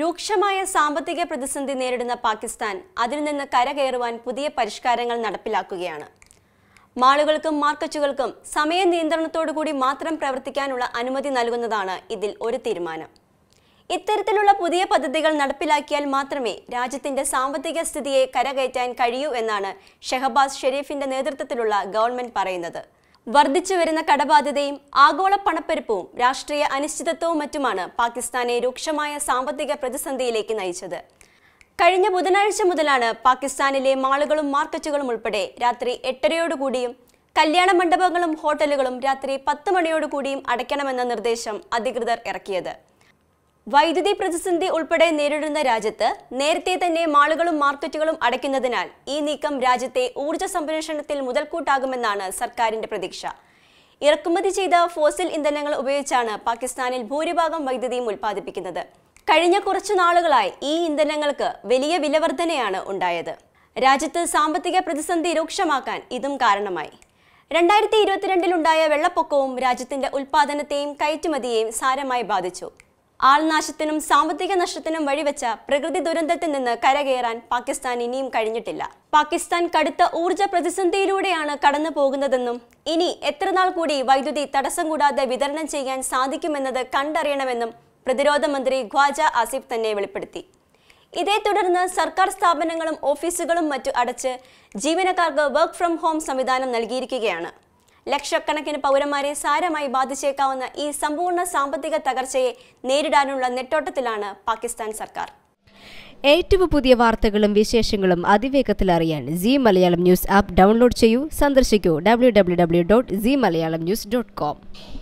രൂക്ഷമായ സാമ്പത്തിക പ്രതിസന്ധി നേരിടുന്ന പാകിസ്ഥാൻ അതിൽ നിന്ന് കരകയറുവാൻ പുതിയ പരിഷ്കാരങ്ങൾ നടപ്പിലാക്കുകയാണ് മാളുകൾക്കും മാർക്കറ്റുകൾക്കും സമയ നിയന്ത്രണത്തോടുകൂടി മാത്രം പ്രവർത്തിക്കാനുള്ള അനുമതി നൽകുന്നതാണ് ഇതിൽ ഒരു തീരുമാനം ഇത്തരത്തിലുള്ള പുതിയ പദ്ധതികൾ നടപ്പിലാക്കിയാൽ മാത്രമേ രാജ്യത്തിന്റെ സാമ്പത്തിക സ്ഥിതിയെ കരകയറ്റാൻ കഴിയൂ എന്നാണ് ഷെഹബാസ് ഷെരീഫിന്റെ നേതൃത്വത്തിലുള്ള ഗവൺമെന്റ് പറയുന്നത് വർദ്ധിച്ചു വരുന്ന കടബാധ്യതയും ആഗോള പണപ്പെരുപ്പവും രാഷ്ട്രീയ അനിശ്ചിതത്വവും മറ്റുമാണ് പാകിസ്ഥാനെ രൂക്ഷമായ സാമ്പത്തിക പ്രതിസന്ധിയിലേക്ക് നയിച്ചത് കഴിഞ്ഞ ബുധനാഴ്ച മുതലാണ് പാകിസ്ഥാനിലെ മാളുകളും മാർക്കറ്റുകളും ഉൾപ്പെടെ രാത്രി എട്ടരയോടുകൂടിയും കല്യാണ മണ്ഡപങ്ങളും ഹോട്ടലുകളും രാത്രി പത്ത് മണിയോടുകൂടിയും അടയ്ക്കണമെന്ന നിർദ്ദേശം അധികൃതർ ഇറക്കിയത് വൈദ്യുതി പ്രതിസന്ധി ഉൾപ്പെടെ നേരിടുന്ന രാജ്യത്ത് നേരത്തെ തന്നെ മാളുകളും മാർക്കറ്റുകളും അടയ്ക്കുന്നതിനാൽ ഈ നീക്കം രാജ്യത്തെ ഊർജ്ജ സംരക്ഷണത്തിൽ മുതൽക്കൂട്ടാകുമെന്നാണ് സർക്കാരിന്റെ പ്രതീക്ഷ ഇറക്കുമതി ചെയ്ത ഫോസിൽ ഇന്ധനങ്ങൾ ഉപയോഗിച്ചാണ് പാകിസ്ഥാനിൽ ഭൂരിഭാഗം വൈദ്യുതിയും ഉൽപ്പാദിപ്പിക്കുന്നത് കഴിഞ്ഞ കുറച്ചു നാളുകളായി ഈ ഇന്ധനങ്ങൾക്ക് വലിയ വിലവർദ്ധനയാണ് ഉണ്ടായത് രാജ്യത്ത് സാമ്പത്തിക പ്രതിസന്ധി രൂക്ഷമാക്കാൻ ഇതും കാരണമായി രണ്ടായിരത്തി ഇരുപത്തിരണ്ടിലുണ്ടായ വെള്ളപ്പൊക്കവും രാജ്യത്തിന്റെ ഉൽപാദനത്തെയും കയറ്റുമതിയെയും സാരമായി ബാധിച്ചു ആൾനാശത്തിനും സാമ്പത്തിക നഷ്ടത്തിനും വഴിവെച്ച പ്രകൃതി ദുരന്തത്തിൽ നിന്ന് കരകയറാൻ പാകിസ്ഥാൻ ഇനിയും കഴിഞ്ഞിട്ടില്ല പാകിസ്ഥാൻ കടുത്ത ഊർജ പ്രതിസന്ധിയിലൂടെയാണ് കടന്നു പോകുന്നതെന്നും ഇനി എത്രനാൾ കൂടി വൈദ്യുതി തടസ്സം കൂടാതെ വിതരണം ചെയ്യാൻ സാധിക്കുമെന്നത് കണ്ടറിയണമെന്നും പ്രതിരോധ മന്ത്രി ഖ്വാജ ആസിഫ് തന്നെ വെളിപ്പെടുത്തി ഇതേ തുടർന്ന് സർക്കാർ സ്ഥാപനങ്ങളും ഓഫീസുകളും മറ്റു അടച്ച് ജീവനക്കാർക്ക് വർക്ക് ഫ്രം ഹോം സംവിധാനം നൽകിയിരിക്കുകയാണ് ലക്ഷക്കണക്കിന് പൗരന്മാരെ സാരമായി ബാധിച്ചേക്കാവുന്ന ഈ സമ്പൂർണ്ണ സാമ്പത്തിക തകർച്ചയെ നേരിടാനുള്ള നെട്ടോട്ടത്തിലാണ് പാകിസ്ഥാൻ സർക്കാർ ഏറ്റവും പുതിയ വാർത്തകളും വിശേഷങ്ങളും അതിവേഗത്തിൽ അറിയാൻ Zee Malayalam news app download ചെയ്യൂ സന്ദർശിക്കൂ W W W dot Zee Malayalam news dot com